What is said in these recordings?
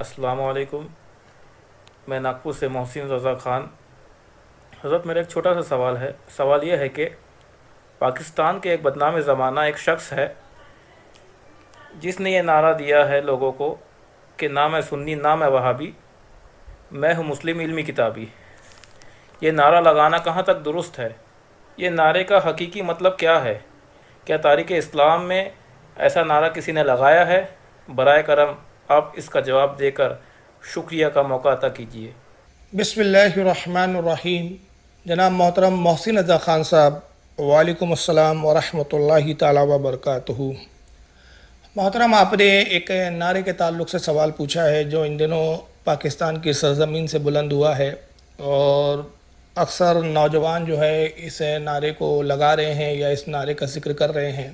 वालेकुम मैं नागपुर से मोहसिन रज़ा ख़ान हज़रत मेरा एक छोटा सा सवाल है सवाल यह है कि पाकिस्तान के एक बदनाम ज़माना एक शख्स है जिसने ये नारा दिया है लोगों को कि ना मैं सुन्नी ना मैं वहाबी मैं हूँ मुस्लिम इल्मी किताबी ये नारा लगाना कहाँ तक दुरुस्त है ये नारे का हकीकी मतलब क्या है क्या तारीख़ इस्लाम में ऐसा नारा किसी ने लगाया है बर करम आप इसका जवाब देकर शुक्रिया का मौका अदा कीजिए बसमीम जनाब मोहतरम मोहसिन अजा ख़ान साहब वालेकुम अस्सलाम वरहमतुल्लाहि ताला बरकातहु मोहतरम आपने एक नारे के ताल्लुक से सवाल पूछा है जो इन दिनों पाकिस्तान की सरजमीन से बुलंद हुआ है और अक्सर नौजवान जो है इस नारे को लगा रहे हैं या इस नारे का जिक्र कर रहे हैं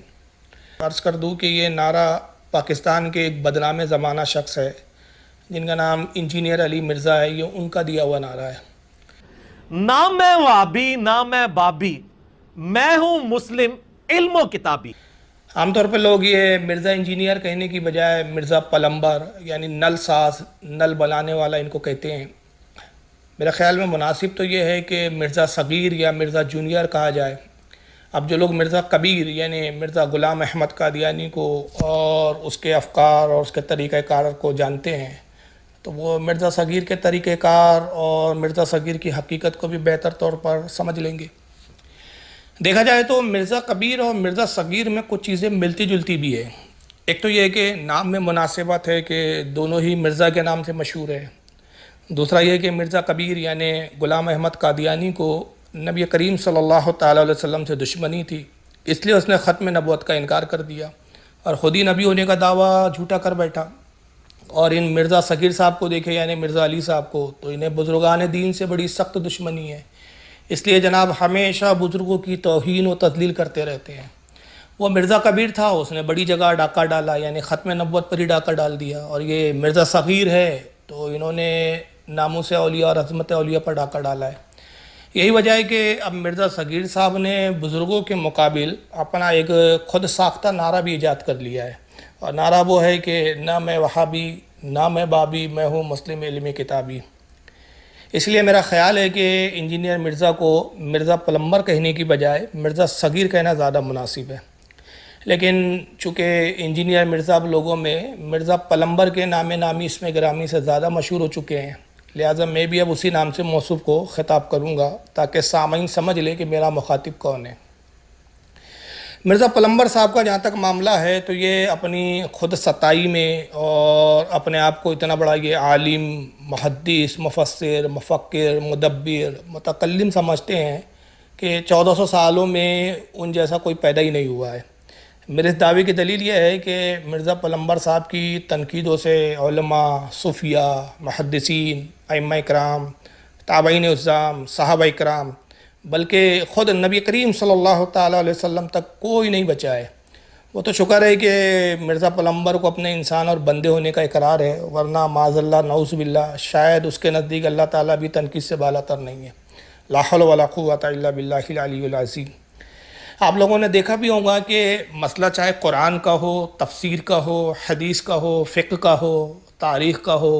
अर्ज़ कर दूँ कि ये नारा पाकिस्तान के एक बदनाम ज़माना शख्स है जिनका नाम इंजीनियर अली मिर्ज़ा है ये उनका दिया हुआ नारा है ना मैं वाबी ना मैं बाबी मैं हूँ मुस्लिम इल्मो किताबी आमतौर पर लोग ये मिर्ज़ा इंजीनियर कहने की बजाय मिर्ज़ा पलम्बर यानी नल साज नल बनाने वाला इनको कहते हैं मेरे ख्याल में मुनासिब तो ये है कि मिर्ज़ा सग़ीर या मिर्ज़ा जूनियर कहा जाए अब जो लोग मिर्ज़ा कबीर यानी मिर्ज़ा ग़ुलाम अहमद कादियानी को और उसके अफकार और उसके तरीक़ार को जानते हैं तो वो मिर्ज़ा सगीर के तरीक़ार और मिर्ज़ा सगीर की हकीकत को भी बेहतर तौर पर समझ लेंगे देखा जाए तो मिर्ज़ा कबीर और मिर्ज़ा सगीर में कुछ चीज़ें मिलती जुलती भी है एक तो ये कि नाम में मुनासिबत है कि दोनों ही मिर्ज़ा के नाम से मशहूर है दूसरा ये कि मिर्ज़ा कबीर यानि ग़ुलाम अहमद कादियानी को नबी करीम सल्लल्लाहु अलैहि वसल्लम से दुश्मनी थी इसलिए उसने ख़त्म नबूत का इनकार कर दिया और ख़ुद ही नबी होने का दावा झूठा कर बैठा और इन मिर्ज़ा सगीर साहब को देखे यानी मिर्ज़ा अली साहब को तो इन्हें बुज़ुर्गान दीन से बड़ी सख्त दुश्मनी है इसलिए जनाब हमेशा बुज़ुर्गों की तोहन व तजलील करते रहते हैं वो मिर्ज़ा कबीर था उसने बड़ी जगह डाका डाला यानी ख़त्म नबूत पर ही डाका डाल दिया और ये मिर्ज़ा सगीर है तो इन्होंने नामों से अलिया और अजमत अलिया पर डाका डाला है यही वजह है कि अब मिर्ज़ा सगीर साहब ने बुज़ुर्गों के मुकाबिल अपना एक खुद साख्ता नारा भी ईजाद कर लिया है और नारा वो है कि ना मैं वहाबी ना मैं बाबी मैं हूँ मुस्लिम इलमी किताबी इसलिए मेरा ख्याल है कि इंजीनियर मिर्ज़ा को मिर्ज़ा प्लम्बर कहने की बजाय मिर्ज़ा सगीर कहना ज़्यादा मुनासिब है लेकिन चूँकि इंजीनियर मिर्ज़ा अब लोगों में मिर्ज़ा प्लम्बर के नाम नामी इसमें ग्रामी से ज़्यादा मशहूर हो चुके हैं लिहाजा मैं भी अब उसी नाम से मौसु को ख़िताब करूँगा ताकि सामीन समझ लें कि मेरा मुखातिब कौन है मिर्ज़ा पलम्बर साहब का जहाँ तक मामला है तो ये अपनी खुद सताई में और अपने आप को इतना बड़ा ये आलिम महदीस मुफसर मुफक्र मदबिर मतकलम समझते हैं कि 1400 सालों में उन जैसा कोई पैदा ही नहीं हुआ है मेरे इस दावे की दलील यह है कि मिर्ज़ा पलम्बर साहब की तनकीदों से सूफिया महदसिन आम कराम ताबीन उज़ाम साहब कराम बल्कि ख़ुद नबी करीम सल्लल्लाहु अलैहि तक कोई नहीं बचा है वो तो शुक्र है कि मिर्ज़ा पलम्बर को अपने इंसान और बंदे होने का इकरार है वरना माजल्ला नौसबिल्ला शायद उसके नज़दीक अल्लाह ताली भी तनकीद से बाला तर नहीं है लाहौल वाला क़ुत बिल्लाज़ीम आप लोगों ने देखा भी होगा कि मसला चाहे कुरान का हो तफसीर का हो हदीस का हो फ़िक्र का हो तारीख़ का हो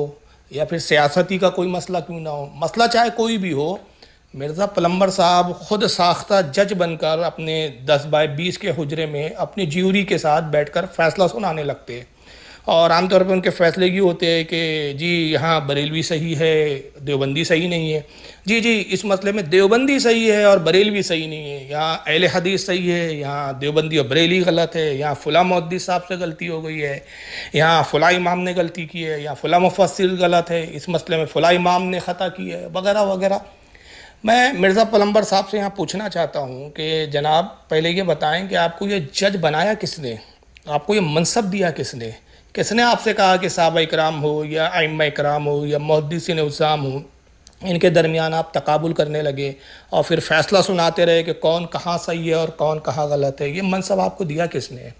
या फिर सियासती का कोई मसला क्यों ना हो मसला चाहे कोई भी हो मिर्ज़ा प्लम्बर साहब ख़ुद साख्ता जज बनकर अपने दस बाय बीस के हजरे में अपनी ज्यूरी के साथ बैठकर फ़ैसला सुनाने लगते हैं और आमतौर पर उनके फैसले ये होते हैं कि जी यहाँ बरेलवी सही है देवबंदी सही नहीं है जी जी इस मसले में देवबंदी सही है और बरेलवी सही नहीं है यहाँ अहल हदीस सही है यहाँ देवबंदी और बरेली गलत है यहाँ फ़ुला मुद्दी साहब से गलती हो गई है यहाँ फ़ुला इमाम ने गलती की है यहाँ फ़ुला मुफसर गलत है इस मसले में फ़ुला इमाम ने ख़ता की है वगैरह वगैरह मैं मिर्ज़ा पलम्बर साहब से यहाँ पूछना चाहता हूँ कि जनाब पहले ये बताएं कि आपको ये जज बनाया किसने आपको ये मनसब दिया किसने किसने आपसे कहा कि साहब इक्राम हो या आम इक्राम हो या मुहदसिन उसाम हो इनके दरमियान आप तकबुल करने लगे और फिर फैसला सुनाते रहे कि कौन कहाँ सही है और कौन कहाँ गलत है ये मनसब आपको दिया किसने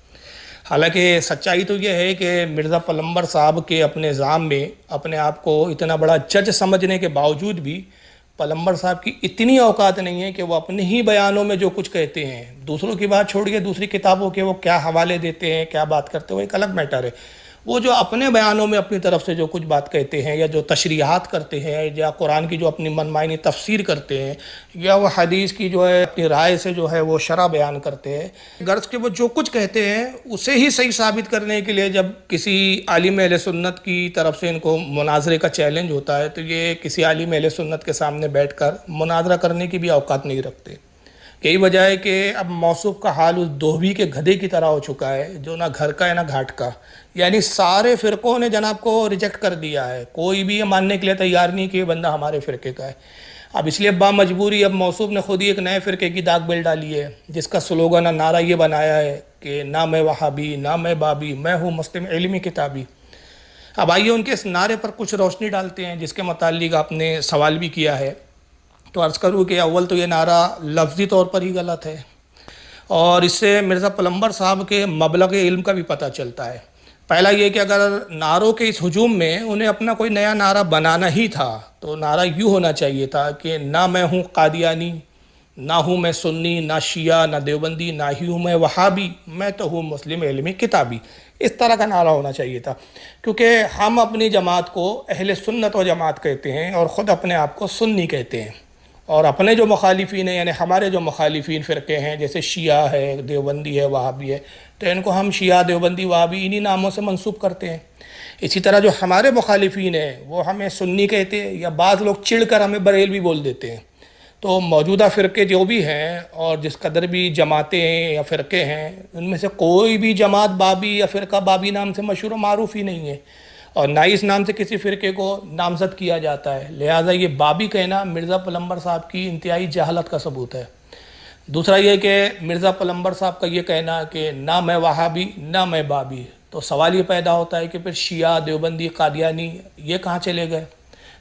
हालांकि सच्चाई तो ये है कि मिर्ज़ा पलम्बर साहब के अपने जाम में अपने आप को इतना बड़ा जज समझने के बावजूद भी पलम्बर साहब की इतनी औकात नहीं है कि वो अपने ही बयानों में जो कुछ कहते हैं दूसरों की बात छोड़िए दूसरी किताबों के वो क्या हवाले देते हैं क्या बात करते हैं वो एक अलग मैटर है वो जो अपने बयानों में अपनी तरफ से जो कुछ बात कहते हैं या जो तशरीहत करते हैं या कुरान की जो अपनी मनमानी तफसीर करते हैं या वो हदीस की जो है अपनी राय से जो है वो शरा बयान करते हैं गर्ज के वो जो कुछ कहते हैं उसे ही सही साबित करने के लिए जब किसी आलिम अल सुन्नत की तरफ से इनको मुनाजरे का चैलेंज होता है तो ये किसी आलिम अल सुन्नत के सामने बैठ कर मुनाजरा करने की भी अवकात नहीं रखते यही वजह है कि अब मौसु का हाल उस दोहबी के गधे की तरह हो चुका है जो ना घर का है ना घाट का यानी सारे फ़िरक़ों ने जनाब को रिजेक्ट कर दिया है कोई भी ये मानने के लिए तैयार नहीं कि ये बंदा हमारे फ़िरके का है अब इसलिए बा मजबूरी अब मौसू ने खुद ही एक नए फ़िरके की दाग बेल डाली है जिसका स्लोगन और नारा ये बनाया है कि ना मैं वहाबी ना मैं बाबी मैं हूँ मुस्लिम इलमी किताबी अब आइए उनके इस नारे पर कुछ रोशनी डालते हैं जिसके मतलब आपने सवाल भी किया है तो अर्ज़ करूँ कि अव्वल तो ये नारा लफ्ज़ी तौर पर ही गलत है और इससे मिर्ज़ा पलम्बर साहब के मबलग इल्म का भी पता चलता है पहला ये कि अगर नारों के इस हजूम में उन्हें अपना कोई नया नारा बनाना ही था तो नारा यूँ होना चाहिए था कि ना मैं हूँ कादियानी ना हूँ मैं सुन्नी ना शिया ना देवबंदी ना ही हूँ मैं वहाबी मैं तो हूँ मुस्लिम इलमी किताबी इस तरह का नारा होना चाहिए था क्योंकि हम अपनी जमात को अहल सुन्नत व जमात कहते हैं और ख़ुद अपने आप को सुन्नी कहते हैं और अपने जो मुखालफी हैं यानी हमारे जो मुखालफी फ़िरके हैं जैसे शिया है देवबंदी है वहाबी है तो इनको हम शिया देवबंदी वहाबी इन्हीं नामों से मनसूब करते हैं इसी तरह जो हमारे मुखालफी हैं वो हमें सुन्नी कहते हैं या बाज़ लोग चिड़ कर हमें बरेल भी बोल देते हैं तो मौजूदा फ़िरके जो भी हैं और जिस कदर भी जमातें हैं या फ़िरके हैं उनमें से कोई भी जमात बाबी या फ़िरका बाबी नाम से मशहूर मरूफ़ ही नहीं है और ना इस नाम से किसी फिरके को नामजद किया जाता है लिहाजा ये बाबी कहना मिर्ज़ा पलम्बर साहब की इंतहाई जहालत का सबूत है दूसरा ये कि मिर्ज़ा पलम्बर साहब का ये कहना कि ना मैं वहाबी ना मैं बाबी तो सवाल ये पैदा होता है कि फिर शिया देवबंदी कादियानी ये कहाँ चले गए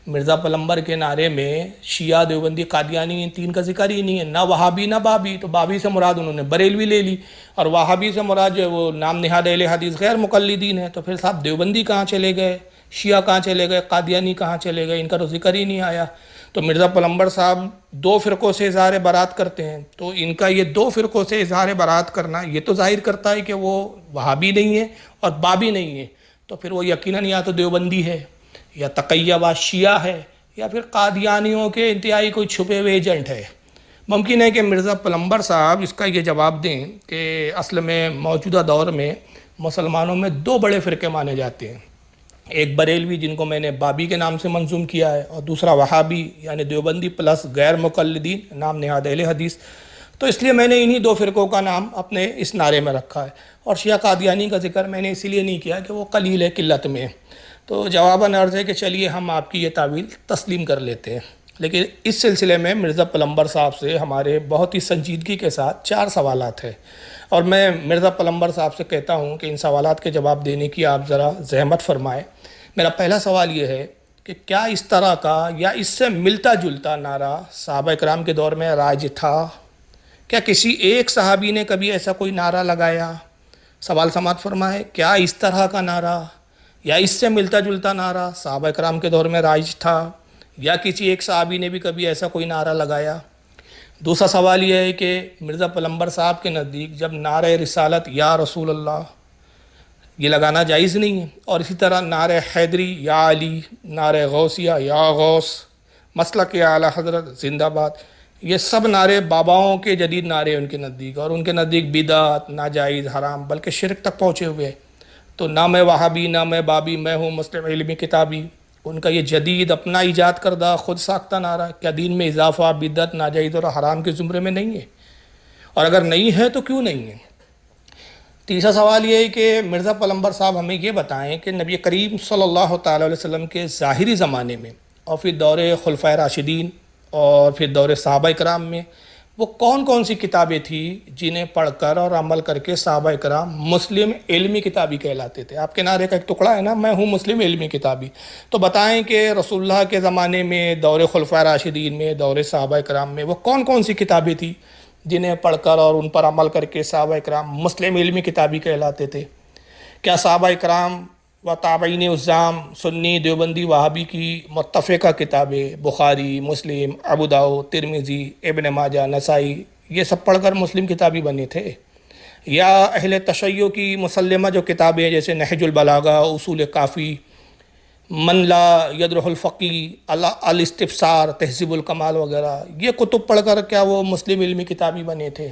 मिर्ज़ा पलम्बर के नारे में शिया देवबंदी कादियानी इन तीन का जिक्र ही नहीं है ना वहाबी ना बाबी तो बाबी से मुराद उन्होंने बरेलवी ले ली और वहाबी से मुराद जो है वो नाम नहाद हदीस गैर मुकलदीन है तो फिर साहब देवबंदी कहाँ चले गए शिया कहाँ चले गए कादियानी कहाँ चले गए इनका तो जिक्र ही नहीं आया तो मिर्ज़ा पलम्बर साहब दो फ़िरक़ों से इजहार बारात करते हैं तो इनका ये दो फ़िरक़ों से इजहार बारात करना ये तो ज़ाहिर करता है कि वो वहाबी नहीं है और बाबी नहीं है तो फिर वो यकीनन या तो देवबंदी है या तकैयाबा शिया है या फिर कादियानियों के इंतहाई कोई छुपे हुए एजेंट है मुमकिन है कि मिर्ज़ा पलम्बर साहब इसका ये जवाब दें कि असल में मौजूदा दौर में मुसलमानों में दो बड़े फ़िरके माने जाते हैं एक बरेलवी जिनको मैंने बाबी के नाम से मंजूम किया है और दूसरा वहाबी यानी देवबंदी प्लस गैर मुकलदीन नाम नहाद हदीस तो इसलिए मैंने इन्हीं दो फ़िरक़ों का नाम अपने इस नारे में रखा है और शिया कादियानी का जिक्र मैंने इसीलिए नहीं किया कि वो कलील किल्लत में है तो जवाबन अर्ज़ है कि चलिए हम आपकी ये तावील तस्लीम कर लेते हैं लेकिन इस सिलसिले में मिर्ज़ा पलम्बर साहब से हमारे बहुत ही संजीदगी के साथ चार सवाल है और मैं मिर्ज़ा पलम्बर साहब से कहता हूँ कि इन सवाल के जवाब देने की आप ज़रा जहमत फरमाएँ मेरा पहला सवाल ये है कि क्या इस तरह का या इससे मिलता जुलता नारा साहब कराम के दौर में राज था क्या किसी एक सहाबी ने कभी ऐसा कोई नारा लगाया सवाल समात फरमाए क्या इस तरह का नारा या इससे मिलता जुलता नारा साहब कराम के दौर में राज था या किसी एक साहबी ने भी कभी ऐसा कोई नारा लगाया दूसरा सवाल यह है कि मिर्ज़ा पलम्बर साहब के नज़दीक जब नार रसालत या रसूल अल्लाह ये लगाना जायज़ नहीं है और इसी तरह नार हैदरी या अली नार गौसिया या गौस मसल के आला हजरत जिंदाबाद ये सब नारे बाबाओं के जदीद नारे उनके नज़दीक और उनके नज़दीक बिदात नाजायज़ हराम बल्कि शिरक तक पहुँचे हुए हैं तो ना मैं वहाबी ना मैं बाबी मैं हूँ मुस्लिम इलमी किताबी उनका ये जदीद अपना ईजाद करदा ख़ुद साख्ता नारा क्या दीन में इजाफा बिदत नाजायज़ और हराम के ज़ुमरे में नहीं है और अगर नहीं है तो क्यों नहीं है तीसरा सवाल ये है कि मिर्ज़ा पलम्बर साहब हमें ये बताएं कि नबी करीम सल्लल्लाहु अलैहि वसल्लम के ज़ाहरी ज़माने में और फिर दौरे खलफा राशिदीन और फिर दौरे साहबा कराम में वो कौन कौन सी किताबें थी जिन्हें पढ़कर और अमल करके सबा कराम मुस्लिम इलमी किताबी कहलाते थे आपके नारे का एक टुकड़ा है ना मैं हूँ मुस्लिम इलमी किताबी तो बताएं कि रसुल्ला के ज़माने में दौर खुलफा राशिदीन में दौर साहब कराम में वो कौन कौन सी किताबें थी जिन्हें पढ़कर और उन पर अमल करके सबा कराम मुस्लिम इलमी किताबी कहलाते थे क्या सबा कराम व ताबीन उज़ाम सुन्नी देवबंदी वहाबी की मतफ़ा किताबें बुखारी मुस्लिम अबूदाओ तिरमिज़ी इबन माजा नसाई ये सब पढ़कर मुस्लिम किताबी बने थे या अहले तशैयों की मुसलमा जो किताबें जैसे नहजुलबलागा उसूल काफ़ी मनला यदरफ़ी अलस्तफ़सार तहसीबुलकमाल वगैरह ये कुतुब पढ़ कर क्या वो मुस्लिम इलमी किताबी बने थे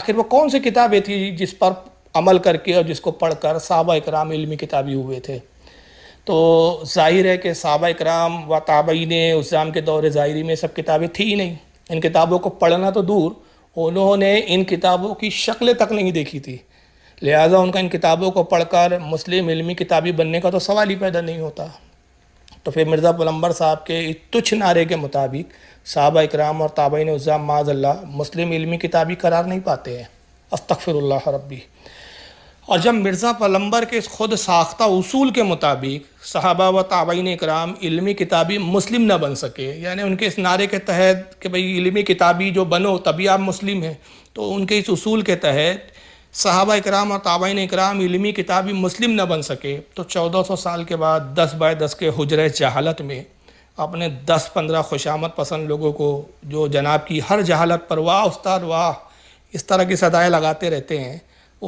आखिर वो कौन सी किताबें थी जिस पर अमल करके और जिसको पढ़कर साहबा इकराम इलमी किताबी हुए थे तो जाहिर है कि साहबा इकराम व उस जाम के दौर ज़ाहरी में सब किताबें थी ही नहीं इन किताबों को पढ़ना तो दूर उन्होंने इन किताबों की शक्ल तक नहीं देखी थी लिहाजा उनका इन किताबों को पढ़कर मुस्लिम इलमी किताबी बनने का तो सवाल ही पैदा नहीं होता तो फिर मिर्ज़ा पलम्बर साहब के इस तुच्छ नारे के मुताबिक साहबा इकराम और ताबीन उज़ाम माजल्ला मुस्लिम इलमी किताबी करार नहीं पाते हैं अस्तफ़िरल्ला रबी और जब मिर्ज़ा पलम्बर के इस खुद साख्ता उसूल के मुताबिक सहाबा व ताबीन कराम इलमी किताबी मुस्लिम ना बन सके यानी उनके इस नारे के तहत कि भाई इलमी किताबी जो बनो तभी आप मुस्लिम हैं तो उनके इस उसूल के तहत सहाबा इकराम और ताबीन इकराम इलमी किताबी मुस्लिम ना बन सके तो चौदह सौ साल के बाद दस बाय दस के हजर जहालत में अपने दस पंद्रह खुशामद पसंद लोगों को जो जनाब की हर जहालत पर वाह उस्ताद वाह इस तरह की सदाएँ लगाते रहते हैं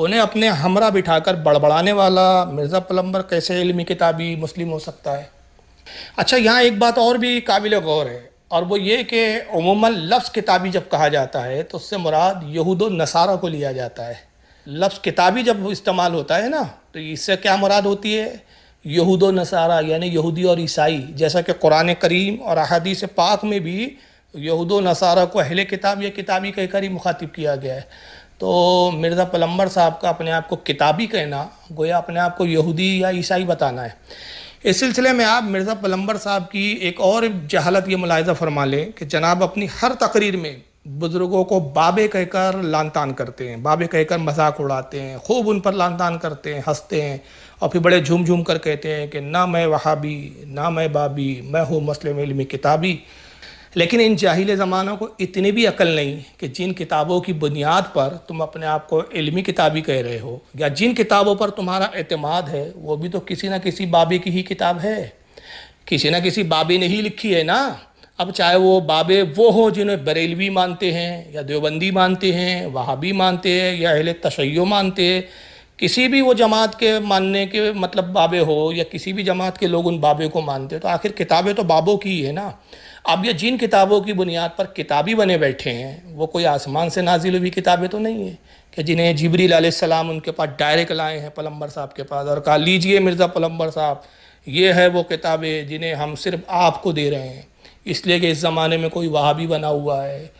उन्हें अपने हमरा बिठाकर बड़बड़ाने वाला मिर्ज़ा पलम्बर कैसे इलमी किताबी मुस्लिम हो सकता है अच्छा यहाँ एक बात और भी काबिल गौर है और वो ये कि उमूमा लफ्ज़ किताबी जब कहा जाता है तो उससे मुराद यहूद नसारा को लिया जाता है लफ्ज़ किताबी जब इस्तेमाल होता है ना तो इससे क्या मुराद होती है यहूद नसारा यानी यहूदी और ईसाई जैसा कि कुरान करीम और अहदी से पाक में भी यहूद नसारा को अहले किताब या किताबी कहकर ही मुखातिब किया गया है तो मिर्ज़ा पलम्बर साहब का अपने आप को किताबी कहना गोया अपने आप को यहूदी या ईसाई बताना है इस सिलसिले में आप मिर्ज़ा पलम्बर साहब की एक और जहालत ये मुलायजा फरमा लें कि जनाब अपनी हर तकरीर में बुज़ुर्गों को बाबे कहकर लान तान करते हैं बाबे कहकर मजाक उड़ाते हैं खूब उन पर लान तान करते हैं हंसते हैं और फिर बड़े झूम झूम कर कहते हैं कि ना मैं वहाबी ना मैं बाबी मैं हूँ मसलम किताबी लेकिन इन जाहिल ज़मानों को इतनी भी अकल नहीं कि जिन किताबों की बुनियाद पर तुम अपने आप को इलमी किताबी कह रहे हो या जिन किताबों पर तुम्हारा अतमाद है वो भी तो किसी ना किसी बाबे की ही किताब है किसी ना किसी बाबे ने ही लिखी है ना अब चाहे वो बाबे वो हो जिन्हें बरेलवी मानते हैं या देवबंदी मानते हैं वहाबी मानते हैं या अहल तशैयो मानते हैं किसी भी वो जमात के मानने के मतलब बाबे हो या किसी भी जमात के लोग उन बाबे को मानते हैं तो आखिर किताबें तो बाबों की ही है ना अब ये जिन किताबों की बुनियाद पर किताबी बने बैठे हैं वो कोई आसमान से नाजिल हुई किताबें तो नहीं है कि जिन्हें जबरील सलाम उनके पास डायरेक्ट लाए हैं पलम्बर साहब के पास और कहा लीजिए मिर्ज़ा पलम्बर साहब ये है वो किताबें जिन्हें हम सिर्फ आपको दे रहे हैं इसलिए कि इस ज़माने में कोई वहाबी बना हुआ है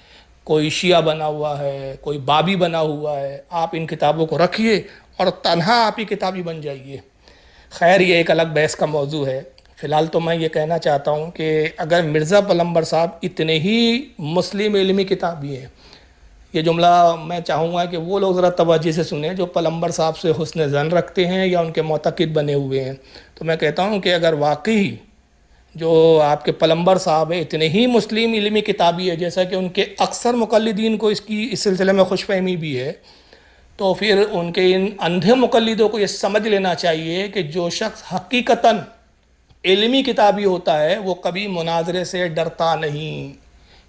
कोई शिया बना हुआ है कोई बाबी बना हुआ है आप इन किताबों को रखिए और तनहा आप ही किताबी बन जाइए खैर ये एक अलग बहस का मौजू है फ़िलहाल तो मैं ये कहना चाहता हूँ कि अगर मिर्ज़ा पलम्बर साहब इतने ही मुस्लिम इलमी किताबी हैं ये जुमला मैं चाहूँगा कि वो लोग ज़रा तोजह से सुने जो पलम्बर साहब से हसन जन रखते हैं या उनके मतकद बने हुए हैं तो मैं कहता हूँ कि अगर वाकई जो आपके पलम्बर साहब हैं इतने ही मुस्लिम इलमी किताबी है जैसा कि उनके अक्सर मुकलदीन को इसकी इस सिलसिले में खुश फहमी भी है तो फिर उनके इन अंधे मुकलदों को ये समझ लेना चाहिए कि जो शख्स हकीकता इल्मी किताबी होता है वो कभी मुनाजरे से डरता नहीं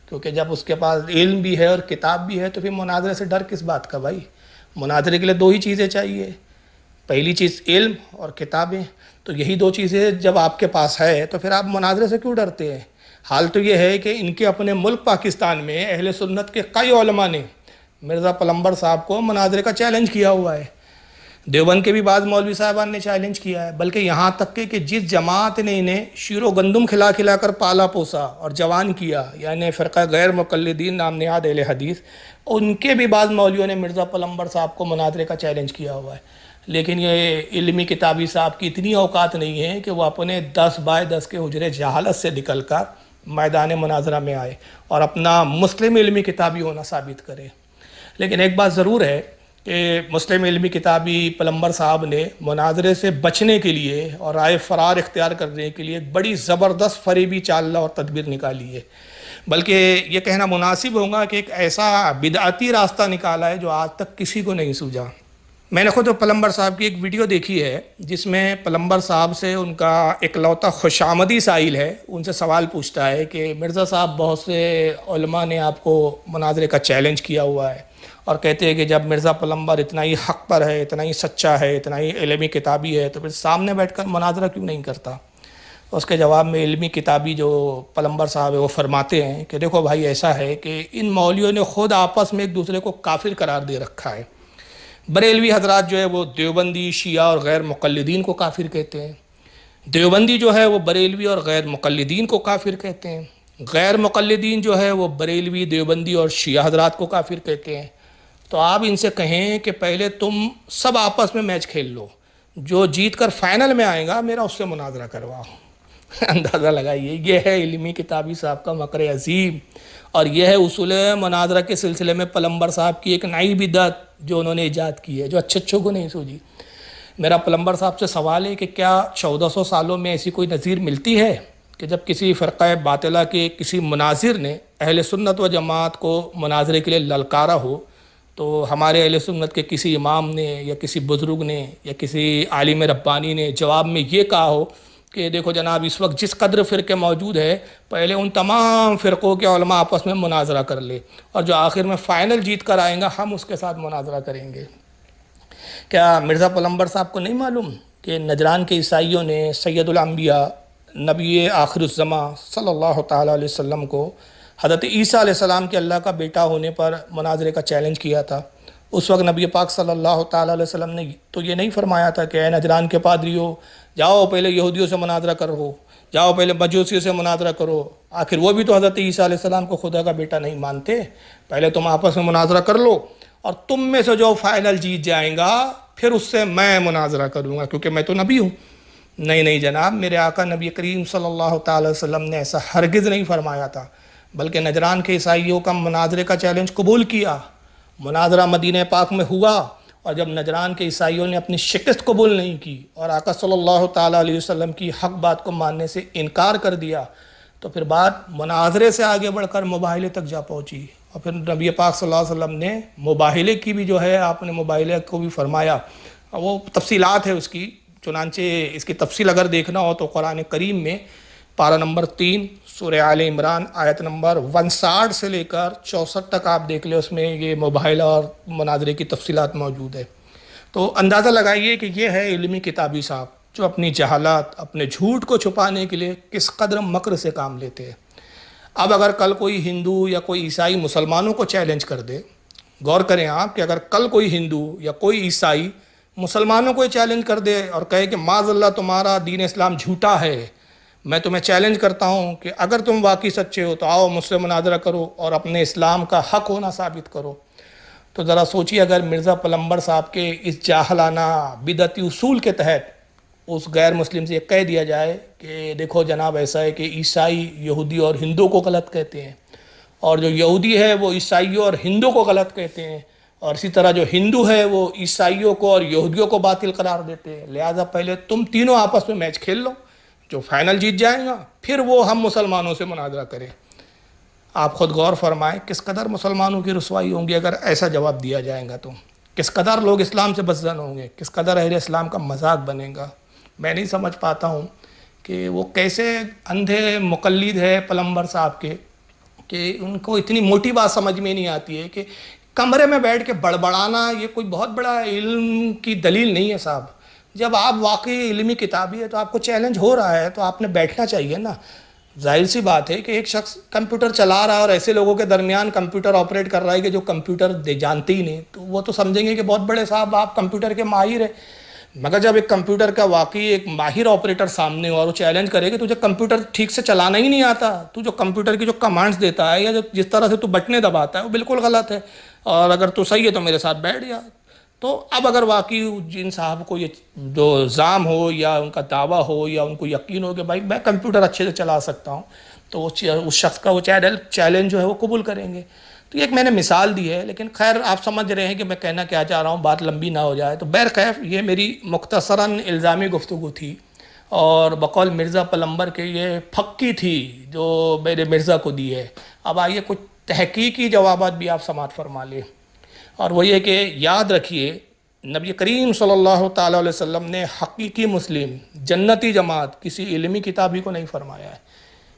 क्योंकि जब उसके पास इल्म भी है और किताब भी है तो फिर मुनाजरे से डर किस बात का भाई मुनाजरे के लिए दो ही चीज़ें चाहिए पहली चीज़ इल्म और किताबें तो यही दो चीज़ें जब आपके पास है तो फिर आप मुनाजरे से क्यों डरते हैं हाल तो ये है कि इनके अपने मुल्क पाकिस्तान में अहल सुन्नत के कई ने मिर्ज़ा पलम्बर साहब को मुनाजरे का चैलेंज किया हुआ है देवबंद के भी बाद मौलवी साहबान ने चैलेंज किया है बल्कि यहाँ तक के कि जिस जमात ने इन्हें शीरो गंदम खिला खिला कर पाला पोसा और जवान किया यानि फ़िरका गैर मुकलदीन नाम नहाद अल हदीस उनके भी बाद मौलियों ने मिर्ज़ा पलम्बर साहब को मुनाजरे का चैलेंज किया हुआ है लेकिन ये इलमी किताबी साहब की इतनी औकात नहीं है कि वह अपने दस बाय दस के हजरे जहालत से निकल कर मैदान मुनाजरा में आए और अपना मुस्लिम इलमी किताबी होना साबित करे लेकिन एक बात ज़रूर है कि मुस्लिम इलमी किताबी पलम्बर साहब ने मुनाजरे से बचने के लिए और राय फरार इख्तियार करने के लिए एक बड़ी ज़बरदस्त फरीबी चाल और तदबीर निकाली है बल्कि ये कहना मुनासिब होगा कि एक ऐसा बिदाती रास्ता निकाला है जो आज तक किसी को नहीं सूझा मैंने खुद तो पलम्बर साहब की एक वीडियो देखी है जिसमें पलम्बर साहब से उनका इकलौता खुशामदी साहिल है उनसे सवाल पूछता है कि मिर्ज़ा साहब बहुत से ने आपको मुनाजरे का चैलेंज किया हुआ है और कहते हैं कि जब मिर्ज़ा पलम्बर इतना ही हक पर है इतना ही सच्चा है इतना ही इलमी किताबी है तो फिर सामने बैठ कर मुनाजरा क्यों नहीं करता उसके जवाब में इलमी किताबी जो पलम्बर साहब है वो फरमाते हैं कि देखो भाई ऐसा है कि इन मौलियों ने ख़ुद आपस में एक दूसरे को काफिर करार दे रखा है बरेलवी हजरात जो है वो देवबंदी शिया और गैर मुकलदीन को काफिर कहते हैं देवबंदी जो है वो बरेलवी और गैर मुकलदीन को काफिर कहते हैं गैर मुकलदीन जो है वो बरेलवी देवबंदी और शिया हजरात को काफिर कहते हैं तो आप इनसे कहें कि पहले तुम सब आपस में मैच खेल लो जो जीत कर फाइनल में आएगा मेरा उससे मुनाजरा करवाओ अंदाज़ा लगाइए यह है इलमी किताबी साहब का मकर अजीम और यह है उसूल मुनाजरा के सिलसिले में पलम्बर साहब की एक नई बिदत जो उन्होंने ईजाद की है जो अच्छे अच्छों को नहीं सूझी मेरा पलम्बर साहब से सवाल है कि क्या चौदह सौ सालों में ऐसी कोई नज़ीर मिलती है कि जब किसी फ़र्क बातिला के किसी मुनाजिर ने अहल सुन्नत व जमात को मुनाजरे के लिए ललकारा हो तो हमारे अहिल सुन्नत के किसी इमाम ने या किसी बुज़ुर्ग ने या किसी आलिम रब्बानी ने जवाब में ये कहा हो कि देखो जनाब इस वक्त जिस कदर फ़िरके मौजूद है पहले उन तमाम फ़िरक़ों के उलमा आपस में मुनाजरा कर ले और जो आखिर में फ़ाइनल जीत कर आएगा हम उसके साथ मुनाजरा करेंगे क्या मिर्ज़ा पलम्बर साहब को नहीं मालूम कि नजरान के ईसाइयों ने सैदुलम्बिया नबी आखिरज़मा सल्ला तसम को हज़रत ईसी सलाम के अल्लाह का बेटा होने पर मनाजरे का चैलेंज किया था उस वक्त नबी पाक सल्लल्लाहु अलैहि वसल्लम ने तो ये नहीं फरमाया था कि नजरान के पादरी हो जाओ पहले यहूदियों से मनाजरा करो जाओ पहले मजूसियों से मनाजरा करो आखिर वो भी तो हज़रत ईसी सलाम को खुदा का बेटा नहीं मानते पहले तुम आपस में मनाजरा कर लो और तुम में से जो फाइनल जीत जाएगा फिर उससे मैं मुनाजरा करूँगा क्योंकि मैं तो नबी हूँ नहीं नहीं जनाब मेरे आका नबी करीम सल्लल्लाहु अलैहि वसल्लम ने ऐसा हरगिज़ नहीं फरमाया था बल्कि नजरान के ईसाइयों का मनाजरे का चैलेंज कबूल किया मुनाजरा मदीन पाक में हुआ और जब नजरान के ईसाइयों ने अपनी शिकस्त कबूल नहीं की और आका सल्लल्लाहु अलैहि वसल्लम की हक बात को मानने से इनकार कर दिया तो फिर बात मुनाजरे से आगे बढ़कर मुबाहले तक जा पहुँची और फिर नबी पाक सल्लल्लाहु अलैहि वसल्लम ने मुबाहले की भी जो है आपने मुबाहले को भी फरमाया वो तफसीलात है उसकी चुनानचे इसकी तफसील अगर देखना हो तो कुरान करीम में पारा नंबर तीन सूर्य आल इमरान आयत नंबर वन साठ से लेकर चौंसठ तक आप देख लें उसमें ये मोबाइल और मनाजरे की तफसीत मौजूद है तो अंदाज़ा लगाइए कि यह है इलमी किताबी साहब जो अपनी जहालत अपने झूठ को छुपाने के लिए किस कदर मकर से काम लेते हैं अब अगर कल कोई हिंदू या कोई ईसाई मुसलमानों को चैलेंज कर दे गौर करें आप कि अगर कल कोई हिंदू या कोई ईसाई मुसलमानों को चैलेंज कर दे और कहे कि माजल्ला तुम्हारा दीन इस्लाम झूठा है मैं तुम्हें चैलेंज करता हूँ कि अगर तुम वाकई सच्चे हो तो आओ मुझसे मुनाजरा करो और अपने इस्लाम का हक होना साबित करो तो ज़रा सोचिए अगर मिर्ज़ा पलम्बर साहब के इस जाहलाना बिदती उसूल के तहत उस गैर मुस्लिम से कह दिया जाए कि देखो जनाब ऐसा है कि ईसाई यहूदी और हिंदू को गलत कहते हैं और जो यहूदी है वो ईसाइयों और हिंदू को गलत कहते हैं और इसी तरह जो हिंदू है वो ईसाइयों को और यहूदियों को बातिल करार देते हैं लिहाजा पहले तुम तीनों आपस में मैच खेल लो जो फाइनल जीत जाएगा फिर वो हम मुसलमानों से मुनाजरा करें आप ख़ुद गौर फरमाएं किस कदर मुसलमानों की रसवाई होंगी अगर ऐसा जवाब दिया जाएगा तो किस कदर लोग इस्लाम से बसजन होंगे किस कदर अहिल इस्लाम का मजाक बनेगा मैं नहीं समझ पाता हूँ कि वो कैसे अंधे मुकलद है पलम्बर साहब के कि उनको इतनी मोटी बात समझ में नहीं आती है कि कमरे में बैठ के बड़बड़ाना ये कोई बहुत बड़ा इल्म की दलील नहीं है साहब जब आप वाकई इलमी किताबी है तो आपको चैलेंज हो रहा है तो आपने बैठना चाहिए ना जाहिर सी बात है कि एक शख्स कंप्यूटर चला रहा है और ऐसे लोगों के दरमियान कंप्यूटर ऑपरेट कर रहा है कि जो कंप्यूटर दे जानते ही नहीं तो वो तो समझेंगे कि बहुत बड़े साहब आप कंप्यूटर के माहिर है मगर जब एक कंप्यूटर का वाकई एक माहिर ऑपरेटर सामने हो और वो चैलेंज करे कि तुझे कंप्यूटर ठीक से चलाना ही नहीं आता तू जो कंप्यूटर की जो कमांड्स देता है या जो जिस तरह से तू बटने दबाता है वो बिल्कुल गलत है और अगर तू सही है तो मेरे साथ बैठ जा तो अब अगर वाकई जिन साहब को ये जो जाम हो या उनका दावा हो या उनको यकीन हो कि भाई मैं कंप्यूटर अच्छे से चला सकता हूँ तो उस शख्स का वो चैनल चैलेंज जो है वो कबूल करेंगे तो एक मैंने मिसाल दी है लेकिन खैर आप समझ रहे हैं कि मैं कहना क्या चाह रहा हूँ बात लंबी ना हो जाए तो बैर खैफ ये मेरी मुख्तसरा इल्ज़ामी गुफ्तु थी और बकौल मिर्ज़ा पलम्बर के ये फक्की थी जो मेरे मिर्ज़ा को दी है अब आइए कुछ तहकीकी जवाब भी आप समात फरमा लें और वो ये कि याद रखिए नबी करीम सल्लल्लाहु अलैहि वसल्लम ने हकीकी मुस्लिम जन्नती जमात किसी इलमी किताबी को नहीं फरमाया है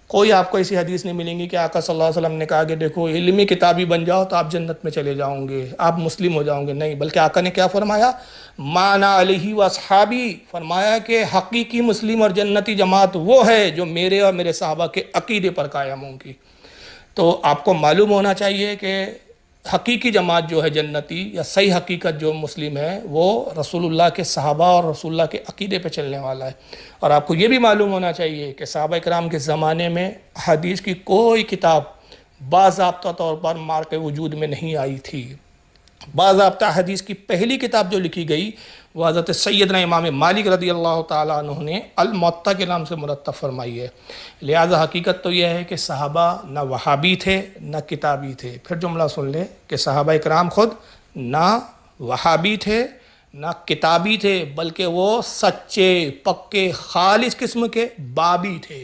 कोई आपको ऐसी हदीस नहीं मिलेंगी कि आका सल्लल्लाहु अलैहि वसल्लम ने कहा कि देखो इलमी किताबी बन जाओ तो आप जन्नत में चले जाओगे आप मुस्लिम हो जाओगे नहीं बल्कि आका ने क्या फरमाया माना अली व सहाबी फरमाया कि हकीकी मुस्लिम और जन्नती जमात वो है जो मेरे और मेरे साहबा के अकीदे पर कायम होंगी तो आपको मालूम होना चाहिए कि हकीकी जमात जो है जन्नती या सही हकीकत जो मुस्लिम है वो रसूलुल्लाह के सहाबा और रसूलुल्लाह के अकीदे पे चलने वाला है और आपको ये भी मालूम होना चाहिए कि सहाबा कराम के ज़माने में हदीस की कोई किताब बाबा तौर पर मार के वजूद में नहीं आई थी बाबा हदीस की पहली किताब जो लिखी गई वह हज़रत ने इमाम मालिक रदी अल्लाह तह ने अलमत्ता के नाम से मुरतब फरमाई है लिहाजा हकीकत तो यह है कि साहबा ना वहाबी थे ना किताबी थे फिर जुमला सुन लें कि साहबा कराम खुद ना वहाबी थे ना किताबी थे बल्कि वो सच्चे पक्के खालिश किस्म के बाबी थे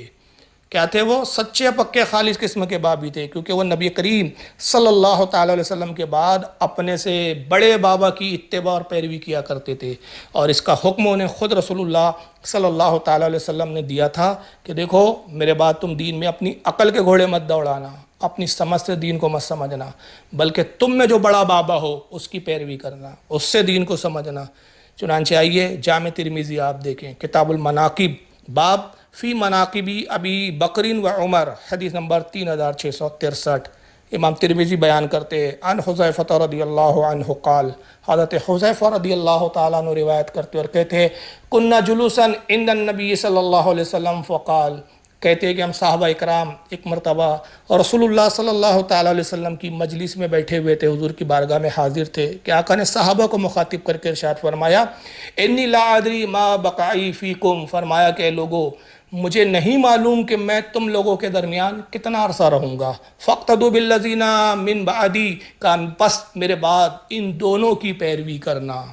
क्या थे वो सच्चे पक्के खालिश किस्म के बाबी थे क्योंकि वो नबी करीम सल्लल्लाहु अलैहि वसल्लम के बाद अपने से बड़े बाबा की इतबा और पैरवी किया करते थे और इसका हुक्म उन्हें ख़ुद रसूलुल्लाह सल्लल्लाहु अलैहि वसल्लम ने दिया था कि देखो मेरे बाद तुम दीन में अपनी अकल के घोड़े मत दौड़ाना अपनी समझ से दीन को मत समझना बल्कि तुम में जो बड़ा बाबा हो उसकी पैरवी करना उससे दीन को समझना चुनानचे आइए जाम तिरमीज़ी आप देखें किताबुल मनाकिब बाब फ़ी मनाकबी अबी बकरीन व उमर हदीस नंबर तीन हज़ार छः सौ तिरसठ इमाम तिरमिजी बयान करते अन हुज़ैफ़त रदी अल्लाह काल हज़रत हुज़ैफ़ रदी अल्लाह तु रिवायत करते और कहते कुन्ना जुलूसन इन नबी सल्लल्लाहु अलैहि वसल्लम फ़काल कहते हैं कि हम साहबा इकराम एक मरतबा और रसूलुल्लाह सल्ला अलैहि की मजलिस में बैठे हुए थे हजूर की बारगाह में हाजिर थे कि आका ने साहबा को मुखातिब करके इर्शाद फरमाया इन्नी लादरी माँ बकाई फ़ीकुम फरमाया के लोगो मुझे नहीं मालूम कि मैं तुम लोगों के दरमियान कितना अरसा रहूँगा फ़क्त बिल्लजीना मिन बदी का बस मेरे बाद इन दोनों की पैरवी करना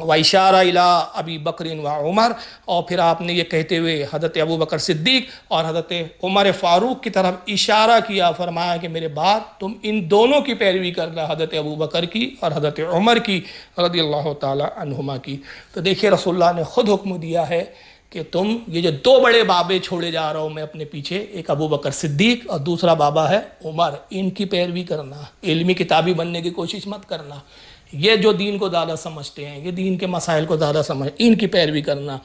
व इशारा इला अबी बकरिन व उमर और फिर आपने ये कहते हुए हज़रत अबू बकर सिद्दीक और हज़रत उमर फ़ारूक की तरफ इशारा किया फरमाया कि मेरे बाद तुम इन दोनों की पैरवी करना हज़रत अबू बकर की और हज़रत उमर की रदी अल्लाह तुमा की तो देखिए रसोल्ला ने ख़ुद हुक्म दिया है कि तुम ये जो दो बड़े बाबे छोड़े जा रहा हूँ मैं अपने पीछे एक अबू बकर सिद्दीक और दूसरा बाबा है उमर इनकी पैरवी करना इलमी किताबी बनने की कोशिश मत करना ये जो दीन को ज़्यादा समझते हैं ये दीन के मसाइल को ज़्यादा समझ इनकी पैरवी करना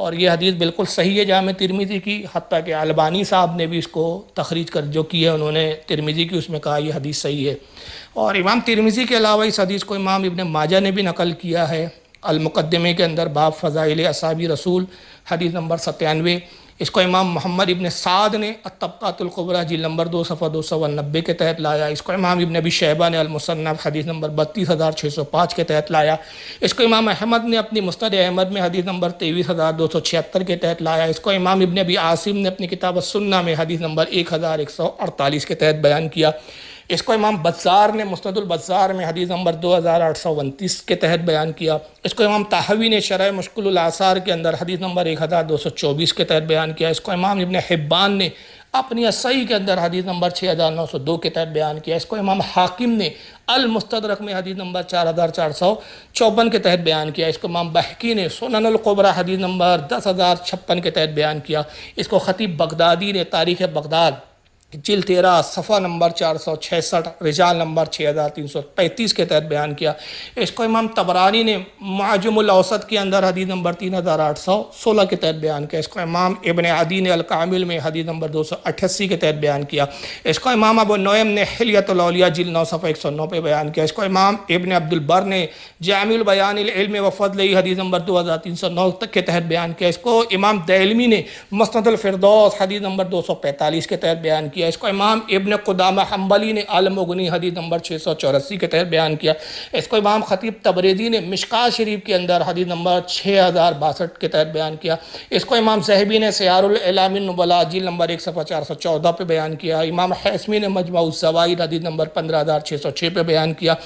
और ये हदीस बिल्कुल सही है जाम तिरमिजी की हती के अलबानी साहब ने भी इसको तखरीज कर जो की है उन्होंने तिरमिजी की उसमें कहा यह हदीस सही है और इमाम तिरमिजी के अलावा इस हदीस को इमाम इबन माजा ने भी नकल किया है अलमुकदमे के अंदर बाब फ़ज़ाइल असाबी रसूल हदीस नंबर सत्तानवे इसको इमाम मोहम्मद इबन साद ने तबकातुल्कुबरा जी नंबर दो सफ़ा दो सौ नब्बे के तहत लाया इसको इमाम इबन अबी शहबा ने अलमुसन्फ़ हदीस नंबर बत्तीस हज़ार छः सौ पाँच के तहत लाया इसको इमाम अहमद ने अपनी मुस्द अहमद में हदीस नंबर तेईस हज़ार दो सौ छिहत्तर के तहत लाया इसको इमाम इबन अबी आसिम ने अपनी किताब सुन्ना में हदीस नंबर एक हज़ार एक सौ अड़तालीस के तहत बयान किया इसको इमाम बजार ने मुस्तुलबजार में हदीस नंबर दो हज़ार आठ सौ उनतीस के तहत बयान किया इसको इमाम ताहवी ने मुश्किल आसार के अंदर हदीस नंबर एक हज़ार दो सौ चौबीस के तहत बयान किया इसको इमाम इबन हिब्बान ने अपनी असई के अंदर हदीस नंबर छः हज़ार नौ सौ दो के तहत बयान किया इसको इमाम हाकिम ने अलमुस्तरक में हदीस नंबर चार हज़ार चार सौ चौवन के तहत बयान किया इसको इमाम बहकी ने सोनलकोबरा हदीस नंबर दस हज़ार छप्पन के तहत बयान किया इसको ख़तीब बगदादी ने तारीख़ बगदाद जिल तेरा सफ़ा नंबर चार सौ छसठ रिजाल नंबर छः हज़ार तीन सौ पैंतीस के तहत बयान किया इसको इमाम तबरानी ने माजुमौसत के अंदर हदीत नंबर तीन हज़ार आठ सौ सोलह के तहत बयान किया इसको इमाम इबन आदी ने अलकामिल में हदीत नंबर दो सौ अठासी के तहत बयान किया इसको इमाम अब नोयम ने हिलियतलौलिया जिल नौ सफ़ा एक सौ नौ पर बयान किया इसको इमाम इबन अब्दुलबर ने जामिलबयानम वफ़दल हदीस नंबर दो हज़ार तीन सौ नौ तक के तहत बयान किया इसको इमाम दैलमी ने मसनदलफरदौस हदीस नंबर दो सौ पैंतालीस के तहत बयान किया किया इसको इमाम इबन कुदाम हम्बली ने आलमगनी हदीत नंबर छः सौ चौरासी के तहत बयान किया इसको इमाम ख़तीब तबरेदी ने मिशका शरीफ के अंदर हदीत नंबर छः हज़ार बासठ के तहत बयान किया इसको इमाम सहबी ने सयारबला जील नंबर एक सफ़ा चार सौ चौदह पर बयान किया इमाम हैसमी ने मजमा सवाई हदीस नंबर पंद्रह हज़ार छः सौ छः पर बयान किया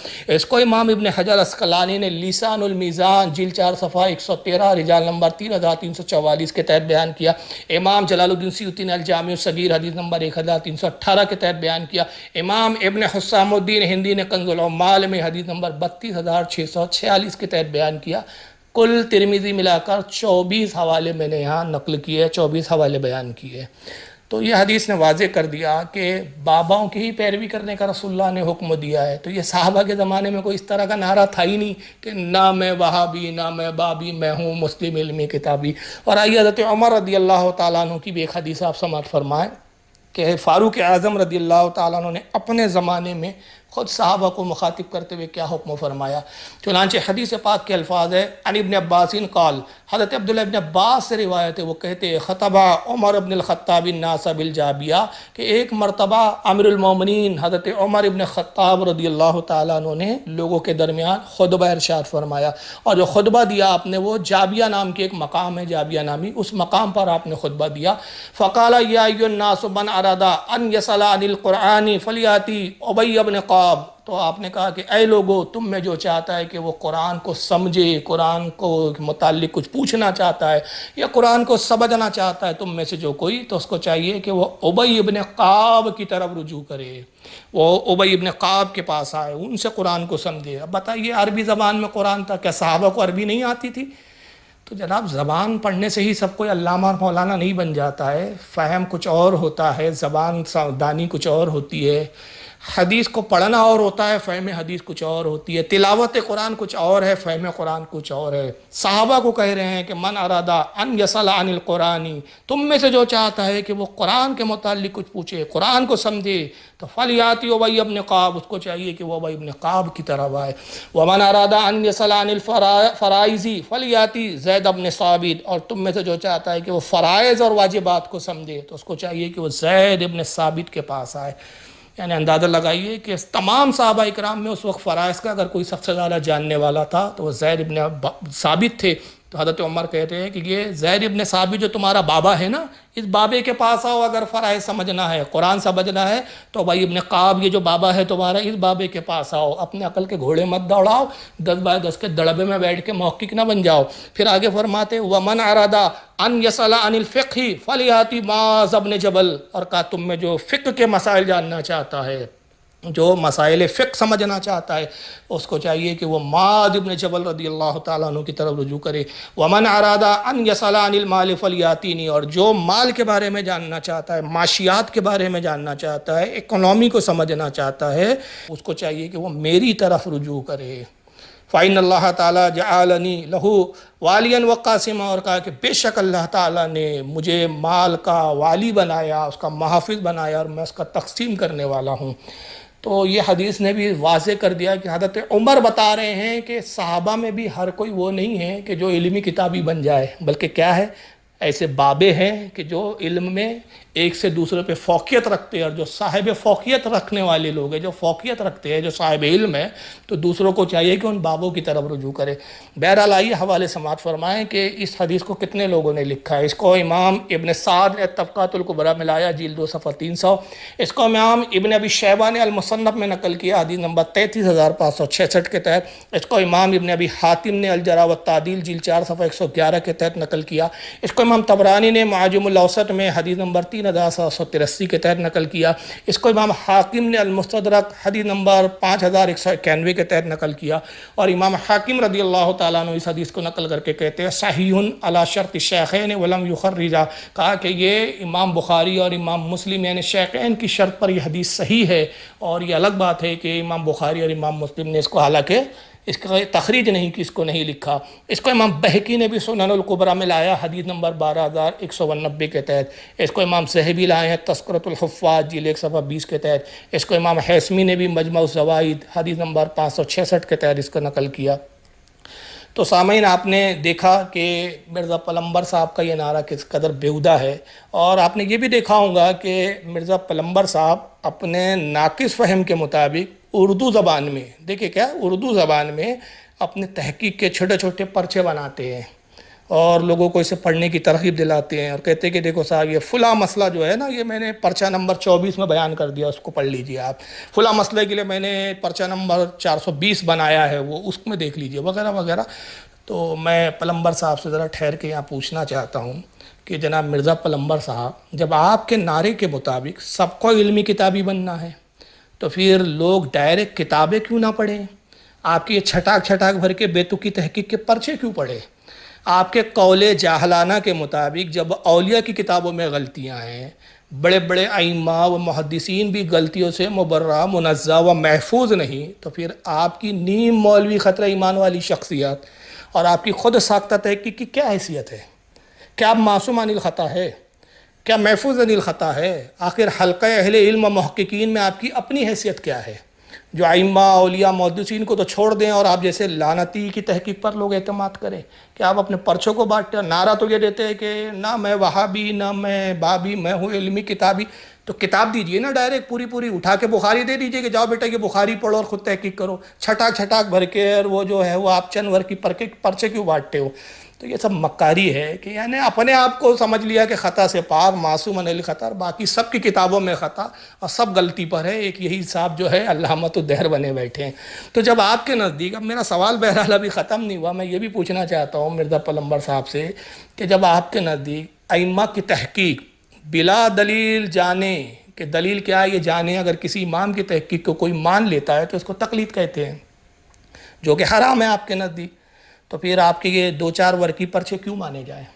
इसको इमाम इबन हजर असकलानी ने लिसानमीज़ान जील चार सफ़ा एक सौ तेरह रिजाल नंबर तीन हज़ार तीन सौ चवालीस के तहत बयान किया इमाम जलालुद्दीन सीती ने अलजाम सगीर हदीत नंबर एक हज़ार तीन सौ अट्ठारह के तहत बयान किया इमाम इबन हसामुद्दीन हिंदी ने कंजुलमाल में हदीस नंबर बत्तीस हज़ार छः सौ छियालीस के तहत बयान किया कुल तिरमिजी मिलाकर चौबीस हवाले मैंने यहाँ नकल किए चौबीस हवाले बयान किए तो यह हदीस ने वाजे कर दिया कि बाबाओं की ही पैरवी करने का रसुल्ला ने हुक्म दिया है तो ये साहबा के ज़माने में कोई इस तरह का नारा था ही नहीं कि ना मैं वहाँ भी ना मैं बाबी मैं हूँ मुस्लिम इलमी किताबी और आई हज़रत उमर रदी अल्लाह तु की भी एक हदीस आप समात फरमाएँ कि फ़ारूक आज़म रदी तुमने ने अपने ज़माने में ख़ुद साहबा को मुखातिब करते हुए क्या हुक्म फरमाया चुनाच हदीस पाक के अल्फाज है अनिबन अब्बासिन कॉल हज़रत अब्दुल्लाबिन अब्बास से रिवायत है वो कहते हैं ख़तबा उमर अबिन ख़त्ताबिन नासब जाबिया के एक मरतबा अमरमिन हज़रत उमर अबन ख़त्ताब रदी अल्लाह तु ने लोगों के दरमियान खुतबा इरशाद फरमाया और जो खुतबा दिया आपने वो जाबिया नाम के एक मकाम है जाबिया नामी उस मकाम पर आपने खुतबा दिया फ़काला यासुबन अरादा अन यसला अनिल क़ुरानी फलियाती अबन कौ जवाब तो आपने कहा कि ए लोगो तुम में जो चाहता है कि वो कुरान को समझे कुरान को मुतल कुछ पूछना चाहता है या कुरान को समझना चाहता है तुम में से जो कोई तो उसको चाहिए कि वह उबई इबन काब की तरफ रुजू करे वो उबई इबन काब के पास आए उनसे कुरान को समझे अब बताइए अरबी ज़बान में कुरान था क्या साहबा को अरबी नहीं आती थी तो जनाब ज़बान पढ़ने से ही सब कोई अलामा और मौलाना नहीं बन जाता है फ़हम कुछ और होता है ज़बान सावधानी कुछ और होती है हदीस को पढ़ना और होता है फ़हम हदीस कुछ और होती है तिलावत कुरान कुछ और है फ़हम कुरान कुछ और है साहबा को कह रहे हैं कि मन अरादा अन यसल अनिल कुरानी तुम में से जो चाहता है कि वो कुरान के मतलब कुछ पूछे कुरान को समझे तो फल याती हो भाई अब नकाब उसको चाहिए कि वह भाई अब नकाब की तरफ आए वह मन अरादा अन यसल अनिल फ़राइजी फल याती जैद अबन साबित और तुम में से जो चाहता है कि वह फ़राइज़ और वाजिबात को समझे तो उसको चाहिए कि वह जैद अब साबित के पास आए यानी अंदाज़ा लगाइए कि तमाम साहबा इक्राम में उस वक्त फ़राइज़ का अगर कोई सबसे ज़्यादा जानने वाला था तो वह जैद इबन साबित थे तो हज़रत उमर कहते हैं कि ये जैर इबन साबी जो तुम्हारा बाबा है ना इस बाबे के पास आओ अगर फ़राह समझना है कुरान समझना है तो भाई इबन काब ये जो बाबा है तुम्हारा इस बाबे के पास आओ अपने अकल के घोड़े मत दौड़ाओ दस बाय दस के दड़बे में बैठ के मौकिक ना बन जाओ फिर आगे फरमाते व मन अरादा अन यसला अनिल फ़िक् फलियाती माँ जबन जबल और कहा तुम में जो फ़िक्र के मसाइल जानना चाहता है जो मसाइल फ़िक समझना चाहता है उसको चाहिए कि वो माद इबन जबल रदी अल्लाह तु की तरफ रजू करे वमन आरादा अन यसल माल फलियातीनी और जो माल के बारे में जानना चाहता है माशियात के बारे में जानना चाहता है इकोनॉमी को समझना चाहता है उसको चाहिए कि वो मेरी तरफ रजू करे फ़ाइन अल्लाह ताली जआलनी लहू वालियन व और कहा कि बेशक अल्लाह ताली ने मुझे माल का वाली बनाया उसका महाफिज बनाया और मैं उसका तकसीम करने वाला हूँ तो ये हदीस ने भी वाजे कर दिया कि हजरत उमर बता रहे हैं कि साहबा में भी हर कोई वो नहीं है कि जो इलमी किताबी बन जाए बल्कि क्या है ऐसे बाबे हैं कि जो इल्म में एक से दूसरे पे फोकियत रखते हैं और जो साहिब फोकियत रखने वाले लोग हैं जो फोकियत रखते हैं जो साहिब इल्म है तो दूसरों को चाहिए कि उन बाबों की तरफ रुजू करें बहरहाल आइए हवाले समात फरमाएँ कि इस हदीस को कितने लोगों ने लिखा है इसको इमाम इबन साद ने तबक़ातुलकबरा में लाया जील दो सफ़र तीन सौ इसको इमाम इबन अबी शैबा ने अलमसनफ़ में नकल किया हदीस नंबर तैंतीस हज़ार पाँच सौ छियासठ के तहत इसको इमाम इबन अबी हातिम ने अलजरा व तादील जील चार सफ़ा एक सौ ग्यारह के तहत नकल किया इसको इमाम तबरानी ने माजुमसत में हदीस नंबर तीन तीन हज़ार सात सौ तिरासी के तहत नकल किया इसको इमाम हाकिम ने अलमस्तरक हदी नंबर पाँच हज़ार एक सौ इक्यानवे के तहत नकल किया और इमाम हाकिम रदी अल्लाह तुम इस हदीस को नकल करके कहते हैं सहीन अला शर्त शेखन वलम रिजा कहा कि ये इमाम बुखारी और इमाम मुस्लिम यानी शेखन की शर्त पर यह हदीस सही है और ये अलग बात है कि इमाम बुखारी और इमाम मुस्लिम ने इसको हालांकि इसका तखरीज नहीं कि इसको नहीं लिखा इसको इमाम बहकी ने भी सुननकुबरा में लाया हदीत नंबर बारह हज़ार एक सौ नब्बे के तहत इसको इमाम सहबी लाए हैं तस्करतुल्फ़ात जी एक सफ़ा बीस के तहत इसको इमाम हैसमी ने भी मजमा जवाद हदीत नंबर पाँच सौ छियासठ के तहत इसको नकल किया तो सामीन आपने देखा कि मिर्ज़ा पलम्बर साहब का ये नारा किस कदर बेहुदा है और आपने ये भी देखा होगा कि मिर्ज़ा पलम्बर साहब अपने नाकिस फहम के मुताबिक उर्दू ज़बान में देखिए क्या उर्दू ज़बान में अपने तहकीक के छोटे छोटे पर्चे बनाते हैं और लोगों को इसे पढ़ने की तरकीब दिलाते हैं और कहते हैं कि देखो साहब ये फ़ुला मसला जो है ना ये मैंने पर्चा नंबर 24 में बयान कर दिया उसको पढ़ लीजिए आप फ़ुला मसले के लिए मैंने पर्चा नंबर 420 बनाया है वो उसमें देख लीजिए वगैरह वगैरह तो मैं पलम्बर साहब से ज़रा ठहर के यहाँ पूछना चाहता हूँ कि जनाब मिर्ज़ा पलम्बर साहब जब आपके नारे के मुताबिक सबको इलमी किताबी बनना है तो फिर लोग डायरेक्ट किताबें क्यों ना पढ़ें आपकी ये छटाक छटाक भर के बेतुकी तहकीक के पर्चे क्यों पढ़े आपके कौल जाहलाना के मुताबिक जब अलिया की किताबों में गलतियाँ हैं बड़े बड़े आइमा व मुहदसिन भी गलतियों से मुबर्रा मुनज़ा व महफूज नहीं तो फिर आपकी नीम मौलवी ख़तरा ईमान वाली शख्सियत और आपकी खुद साख्ता तहकीक की क्या हैसियत है क्या मासूम अनिल ख़ता है क्या महफूज अनिल ख़ता है आखिर हल्का अहल इल्म महक्कीन में आपकी अपनी हैसियत क्या है जो आइम्मा अलिया मौदसिन को तो छोड़ दें और आप जैसे लानती की तहकीक पर लोग अहतम करें कि आप अपने पर्चों को बांटते नारा तो ये देते हैं कि ना मैं वहाँ भी ना मैं बाबी मैं हूँ इलमी किताबी तो किताब दीजिए ना डायरेक्ट पूरी पूरी उठा के बुखारी दे दीजिए कि जाओ बेटा ये बुखारी पढ़ो और ख़ुद तहकीक करो छटाक छटाक भर के और वो जो है वो आप चंद भर की पर्चे क्यों बांटते हो तो ये सब मक्कारी है कि यानी अपने आप को समझ लिया कि ख़ता से पार मासूम अनिल ख़तर बाकी सब की किताबों में ख़ता और सब गलती पर है एक यही साहब जो है अलामत दहर बने बैठे हैं तो जब आपके नज़दीक अब मेरा सवाल बहरहाल अभी ख़त्म नहीं हुआ मैं ये भी पूछना चाहता हूँ मिर्ज़ा पलम्बर साहब से कि जब आपके नज़दीक अम्मा की तहकीक बिला दलील जाने कि दलील क्या है ये जाने अगर किसी इमाम की तहकीक को कोई मान लेता है तो उसको तकलीद कहते हैं जो कि हराम है आपके नज़दीक तो फिर आपके ये दो चार वर्की पर्चे क्यों माने जाए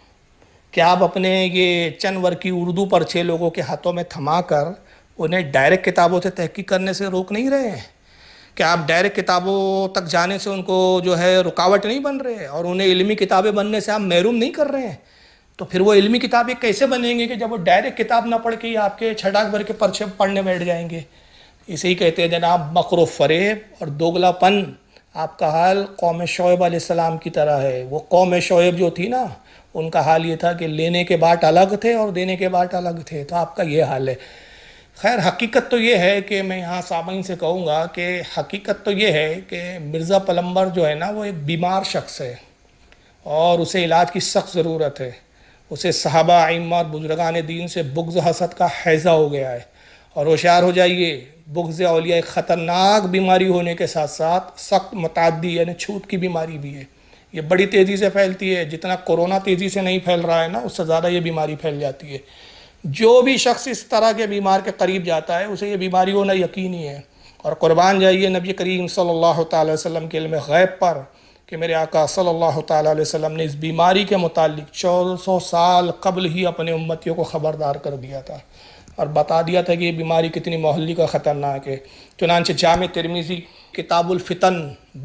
क्या आप अपने ये चंद वर्की उर्दू पर्चे लोगों के हाथों में थमा कर उन्हें डायरेक्ट किताबों से तहकीक करने से रोक नहीं रहे हैं क्या आप डायरेक्ट किताबों तक जाने से उनको जो है रुकावट नहीं बन रहे और उन्हें इलमी किताबें बनने से आप महरूम नहीं कर रहे हैं तो फिर वो इलमी किताबें कैसे बनेंगी कि जब वो डायरेक्ट किताब ना पढ़ के आपके छटाक भर के पर्चे पढ़ने बैठ जाएंगे इसे ही कहते हैं जनाब मकर फरेब और दोगलापन आपका हाल कौम शोएब सलाम की तरह है वो कौम शोएब जो थी ना उनका हाल ये था कि लेने के बाट अलग थे और देने के बाट अलग थे तो आपका ये हाल है खैर हकीकत तो ये है कि मैं यहाँ सामईन से कहूँगा कि हकीकत तो ये है कि मिर्ज़ा पलम्बर जो है ना वो एक बीमार शख्स है और उसे इलाज की सख्त ज़रूरत है उसे सहाबा आइम और बुजुर्गान दीन से बुग्ज़ हसद का हैज़ा हो गया है और होशियार हो जाइए बुगज़ अलिया एक ख़तरनाक बीमारी होने के साथ साथ सख्त मतदी यानी छूत की बीमारी भी है ये बड़ी तेज़ी से फैलती है जितना कोरोना तेज़ी से नहीं फैल रहा है ना उससे ज़्यादा ये बीमारी फैल जाती है जो भी शख्स इस तरह के बीमार के करीब जाता है उसे ये बीमारी होना यकीन ही है और क़ुरबान जाइए नबी करीम सल्लल्लाहु वसम के इल्म गैब पर कि मेरे आका सल्लल्लाहु अलैहि वसल्लम ने इस बीमारी के मुतालिक चौदह सौ साल कबल ही अपने उम्मतियों को ख़बरदार कर दिया था और बता दिया था कि ये बीमारी कितनी मोहल्ली का ख़तरनाक है चुनानच जाम तिरमीज़ी किताबुलफ़ितन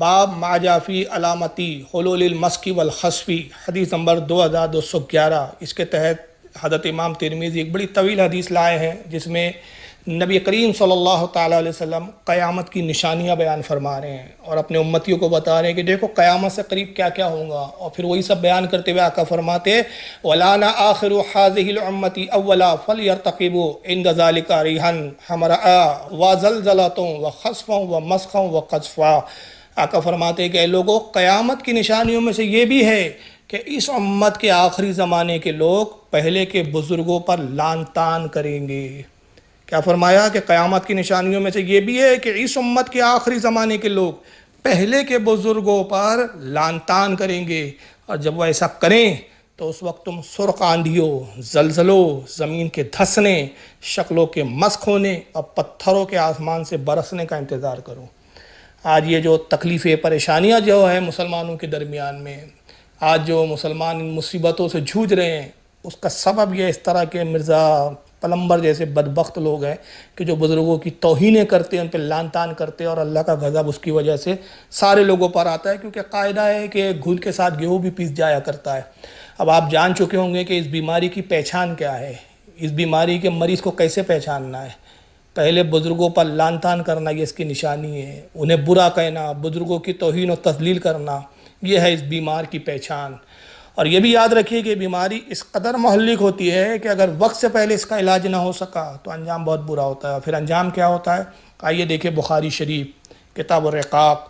बाब माजाफ़ी अलामती हलोलमस्की वलखसफ़ी हदीस नंबर दो हज़ार दो सौ ग्यारह इसके तहत हज़रत इमाम तिरमीज़ी एक बड़ी तवील हदीस लाए हैं जिसमें नबी करीम सल्लल्लाहु अलैहि वसल्लम क़यामत की निशानियां बयान फरमा रहे हैं और अपने उम्मतियों को बता रहे हैं कि देखो क़यामत से करीब क्या क्या होगा और फिर वही सब बयान करते हुए आका फरमाते वलाना आखिर हाजिलमती अवला फल तकीबो इन गजाल का रिहन हमरा व जलजलातों व खसफ़ों व मसखों व कसफ़ा आका फरमाते कि लोगों क़यामत की निशानियों में से ये भी है कि इस उम्मत के आखिरी ज़माने के लोग पहले के बुज़ुर्गों पर लान तान करेंगे क्या फरमाया कि क़यामत की निशानियों में से ये भी है कि इस उम्मत के आखिरी ज़माने के लोग पहले के बुज़ुर्गों पर लान तान करेंगे और जब वह ऐसा करें तो उस वक्त तुम सुरख आंधियों जलजलों ज़मीन के धंसने शक्लों के मस्क होने और पत्थरों के आसमान से बरसने का इंतज़ार करो आज ये जो तकलीफ़ें परेशानियाँ जो है मुसलमानों के दरमियान में आज जो मुसलमान इन मुसीबतों से जूझ रहे हैं उसका सबब यह इस तरह के मिर्ज़ा पलम्बर जैसे बदबخت लोग हैं कि जो बुज़ुर्गों की तोहने करते हैं उन पर लान तान करते हैं और अल्लाह का गज़ब उसकी वजह से सारे लोगों पर आता है क्योंकि कायदा है कि घुल के साथ गेहूँ भी पीस जाया करता है अब आप जान चुके होंगे कि इस बीमारी की पहचान क्या है इस बीमारी के मरीज़ को कैसे पहचानना है पहले बुज़ुर्गों पर लान तान करना ये इसकी निशानी है उन्हें बुरा कहना बुज़ुर्गों की तोहन और तस्लील करना यह है इस बीमार की पहचान और ये भी याद रखिए कि बीमारी इस कदर महलिक होती है कि अगर वक्त से पहले इसका इलाज ना हो सका तो अंजाम बहुत बुरा होता है फिर अंजाम क्या होता है आइए देखिए बुखारी शरीफ किताब रकाब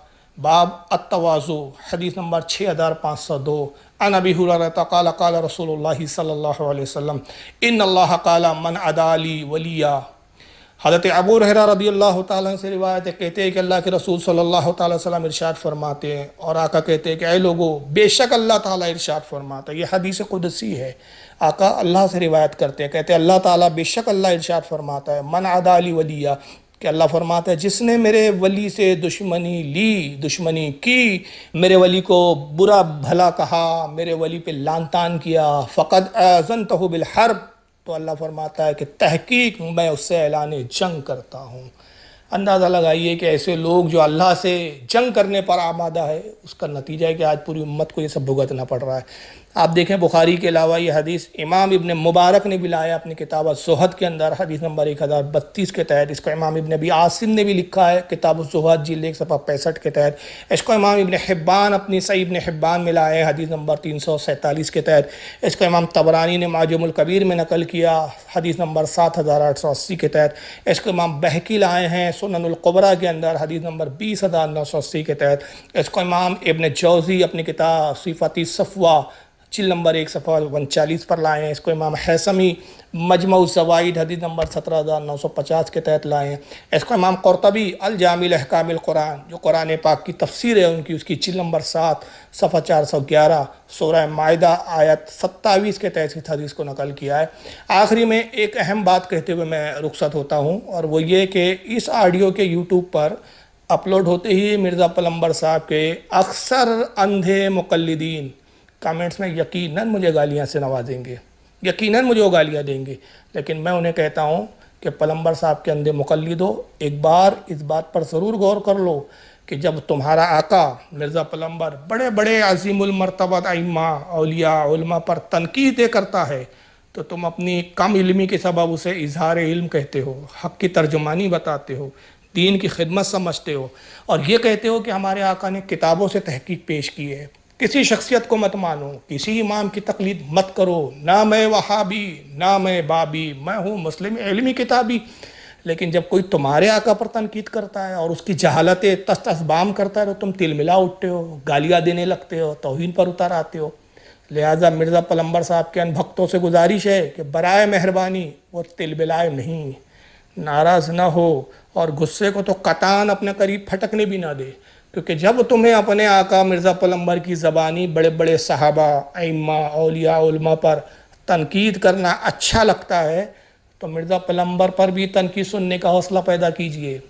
बाब अतवाज़ु हदीस नंबर छः हज़ार पाँच सौ दो अन अबी हुरतकाल रसूल सल्ला वसम इन अल्लाह कल मन अदाली वलिया हज़रत अबू रहरा रदी अल्लाह ताला से रिवायत है कहते हैं कि अल्लाह के रसूल सल्लल्लाहु अलैहि वसल्लम इरशाद फरमाते हैं और आका कहते हैं कि अरे लोगो बेशक अल्लाह ताला इरशाद फरमाता है ये हदीस कुदसी है आका अल्लाह से रिवायत करते हैं कहते हैं अल्लाह ताला बेशक अल्लाह इरशाद फरमाता है मन अदाली वलिया कि अल्लाह फरमाता है जिसने मेरे वली से दुश्मनी ली दुश्मनी की मेरे वली को बुरा भला कहा मेरे वली पे लानतान किया फ़कत अजन तहबिल हर्ब तो अल्लाह फरमाता है कि तहकीक मैं उससे ऐलान जंग करता हूँ अंदाज़ा लगाइए कि ऐसे लोग जो अल्लाह से जंग करने पर आमादा है उसका नतीजा है कि आज पूरी उम्मत को ये सब भुगतना पड़ रहा है आप देखें बुखारी के अलावा यह हदीस इमाम इबन मुबारक ने भी लाया अपनी किताब सहद के अंदर हदीस नंबर एक हज़ार बत्तीस के तहत इसको इमाम इबन अबी आसिम ने भी लिखा है किताब सहद जी लेख सफ़ा पैंसठ के तहत इसको इमाम इबन हिब्बान अपनी सही इबन हिब्बान में लाया है हदीस नंबर तीन सौ सैंतालीस के तहत इसको इमाम तबरानी ने माजमुल कबीर में नकल किया हदीस नंबर सात हज़ार आठ सौ अस्सी के तहत इसको इमाम बहकी लाए हैं सुननकबरा के अंदर हदीस नंबर बीस हज़ार नौ सौ अस्सी के तहत इसको इमाम इबन जौज़ी अपनी किताब सिफाती सफ़वा चिल नंबर एक सफ़ा उनचालीस पर लाए हैं इसको इमाम हैसमी मजमू जवाइद हदीस नंबर सत्रह हज़ार नौ सौ पचास के तहत लाए हैं इसको इमाम करतबी अलजामिल अहकामिल कुरान जो कुरान पाक की तफसीर है उनकी उसकी चिल नंबर सात सफ़ा चार सौ ग्यारह सोरह माहा आयत सत्तावीस के तहत इस हदीस को नकल किया है आखिरी में एक अहम बात कहते हुए मैं रुख्सत होता हूँ और वो ये कि इस ऑडियो के यूट्यूब पर अपलोड होते ही मिर्ज़ा पलम्बर साहब के अक्सर अंधे मुकलदीन कमेंट्स में यकीनन मुझे गालियाँ से नवाजेंगे यकीनन मुझे वो गालियाँ देंगे लेकिन मैं उन्हें कहता हूँ कि पलम्बर साहब के अंधे मुकलद दो एक बार इस बात पर ज़रूर गौर कर लो कि जब तुम्हारा आका मिर्ज़ा पलम्बर बड़े बड़े अजीमरतबत आइमा अलिया पर दे करता है तो तुम अपनी कम इलमी के सबब उसे इजहार इल्म कहते हो हक़ की तर्जुमानी बताते हो दीन की खिदमत समझते हो और ये कहते हो कि हमारे आका ने किताबों से तहकीक पेश की है किसी शख्सियत को मत मानो किसी इमाम की तकलीद मत करो ना मैं वहाबी ना मैं बाबी मैं हूँ मुस्लिम इलमी किताबी लेकिन जब कोई तुम्हारे आका पर तनकीद करता है और उसकी जहालतें तस बाम करता है तो तुम तिल मिला उठते हो गालियाँ देने लगते हो तोहन पर उतर आते हो लिहाजा मिर्ज़ा पलम्बर साहब के अनभक्तों से गुजारिश है कि बरए मेहरबानी वो तिल बिलाए नहीं नाराज़ ना हो और गुस्से को तो कतान अपने करीब फटकने भी ना दे क्योंकि जब तुम्हें अपने आका मिर्ज़ा पलम्बर की ज़बानी बड़े बड़े सहाबा अम्मा अलिया उलमा पर तनकीद करना अच्छा लगता है तो मिर्ज़ा पलम्बर पर भी तनकीद सुनने का हौसला पैदा कीजिए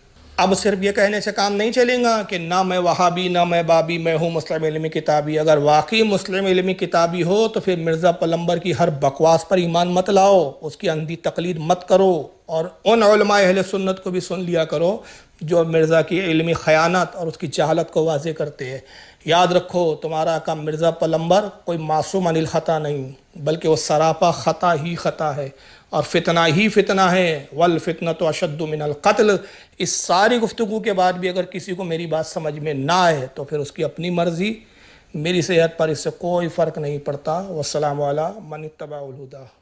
अब सिर्फ ये कहने से काम नहीं चलेगा कि ना मैं वहाबी ना मैं बाबी मैं हूँ मुस्लिम इलमी किताबी अगर वाकई मुस्लिम इलमी किताबी हो तो फिर मिर्ज़ा पलम्बर की हर बकवास पर ईमान मत लाओ उसकी अंधी तकलीद मत करो और उन अहल सुन्नत को भी सुन लिया करो जो मिर्ज़ा की इलमी ख़यानत और उसकी चाहलत को वाजे करते हैं याद रखो तुम्हारा का मिर्ज़ा पलम्बर कोई मासूम अनिल ख़ता नहीं बल्कि वह सरापा ख़ता ही ख़ता है और फितना ही फितना है वल फितना तो अशद मिनल कत्ल इस सारी गुफ्तु के बाद भी अगर किसी को मेरी बात समझ में ना आए तो फिर उसकी अपनी मर्ज़ी मेरी सेहत पर इससे कोई फ़र्क नहीं पड़ता वसलाम वाला मन तबाउलुदा